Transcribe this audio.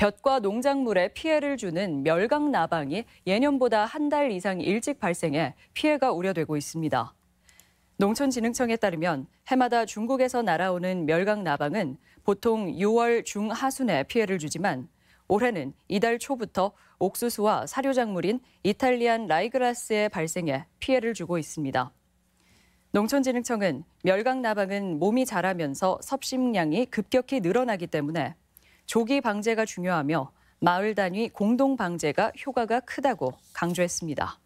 볕과 농작물에 피해를 주는 멸강 나방이 예년보다 한 달 이상 일찍 발생해 피해가 우려되고 있습니다. 농촌진흥청에 따르면 해마다 중국에서 날아오는 멸각 나방은 보통 6월 중하순에 피해를 주지만 올해는 이달 초부터 옥수수와 사료작물인 이탈리안 라이그라스에 발생해 피해를 주고 있습니다. 농촌진흥청은 멸각 나방은 몸이 자라면서 섭식량이 급격히 늘어나기 때문에 조기 방제가 중요하며 마을 단위 공동 방제가 효과가 크다고 강조했습니다.